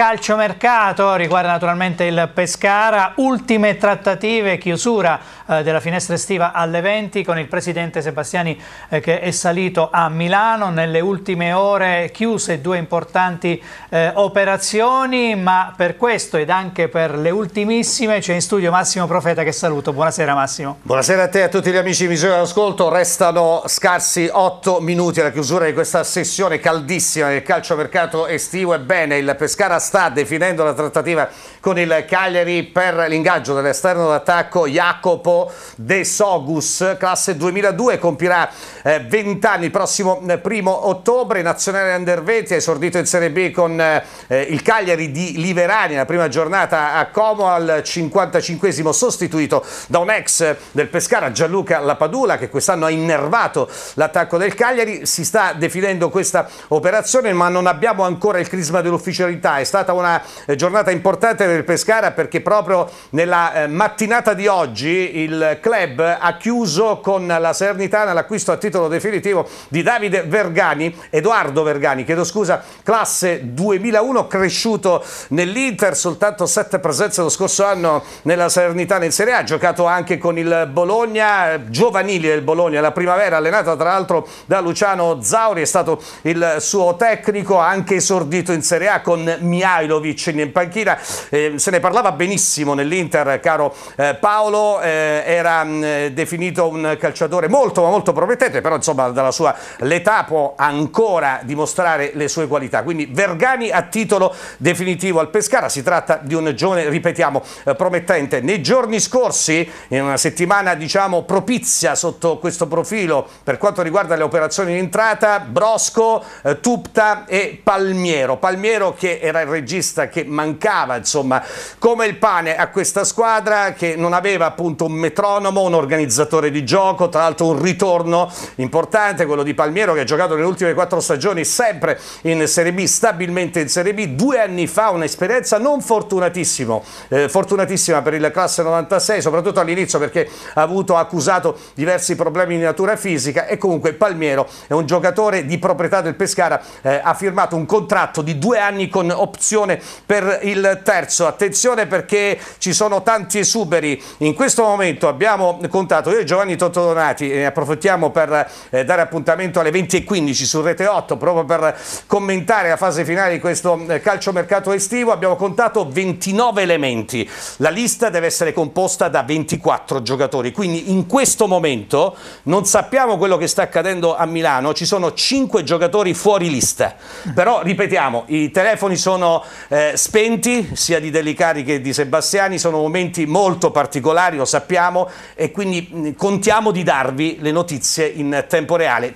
Calciomercato riguarda naturalmente il Pescara, ultime trattative, chiusura eh, della finestra estiva alle 20 con il presidente Sebastiani eh, che è salito a Milano, nelle ultime ore chiuse due importanti eh, operazioni, ma per questo ed anche per le ultimissime c'è in studio Massimo Profeta che saluto, buonasera Massimo. Buonasera a te e a tutti gli amici di Misura d'Ascolto, restano scarsi 8 minuti alla chiusura di questa sessione caldissima del calciomercato estivo, ebbene il Pescara sta sta definendo la trattativa con il Cagliari per l'ingaggio dell'esterno d'attacco Jacopo De Sogus, classe 2002, compirà 20 eh, anni il prossimo eh, primo ottobre, nazionale under 20, esordito in Serie B con eh, il Cagliari di Liverani, la prima giornata a Como al 55 esimo sostituito da un ex del Pescara Gianluca Lapadula che quest'anno ha innervato l'attacco del Cagliari, si sta definendo questa operazione ma non abbiamo ancora il crisma dell'ufficialità, è stato stata una eh, giornata importante per il Pescara perché proprio nella eh, mattinata di oggi il club ha chiuso con la Sernitana l'acquisto a titolo definitivo di Davide Vergani, Edoardo Vergani, chiedo scusa, classe 2001, cresciuto nell'Inter, soltanto sette presenze lo scorso anno nella Sernitana in Serie A, ha giocato anche con il Bologna, giovanili del Bologna, la primavera allenata tra l'altro da Luciano Zauri, è stato il suo tecnico, anche esordito in Serie A con Miano Mihailovic in panchina, eh, se ne parlava benissimo nell'Inter, caro eh, Paolo, eh, era mh, mm, definito un calciatore molto ma molto promettente, però insomma dalla sua l'età può ancora dimostrare le sue qualità, quindi Vergani a titolo definitivo al Pescara, si tratta di un giovane, ripetiamo, eh, promettente. Nei giorni scorsi, in una settimana diciamo propizia sotto questo profilo per quanto riguarda le operazioni in entrata, Brosco, eh, Tupta e Palmiero, Palmiero che era il regista che mancava insomma come il pane a questa squadra che non aveva appunto un metronomo, un organizzatore di gioco, tra l'altro un ritorno importante, quello di Palmiero che ha giocato nelle ultime quattro stagioni sempre in Serie B, stabilmente in Serie B, due anni fa un'esperienza non fortunatissima, eh, fortunatissima per il classe 96, soprattutto all'inizio perché ha avuto accusato diversi problemi di natura fisica e comunque Palmiero è un giocatore di proprietà del Pescara, eh, ha firmato un contratto di due anni con opzione opzione per il terzo, attenzione perché ci sono tanti esuberi, in questo momento abbiamo contato io e Giovanni Totonati, ne approfittiamo per eh, dare appuntamento alle 20.15 su Rete 8 proprio per commentare la fase finale di questo eh, calciomercato estivo, abbiamo contato 29 elementi, la lista deve essere composta da 24 giocatori, quindi in questo momento non sappiamo quello che sta accadendo a Milano, ci sono 5 giocatori fuori lista, però ripetiamo, i telefoni sono eh, spenti, sia di Delicari che di Sebastiani, sono momenti molto particolari, lo sappiamo, e quindi contiamo di darvi le notizie in tempo reale.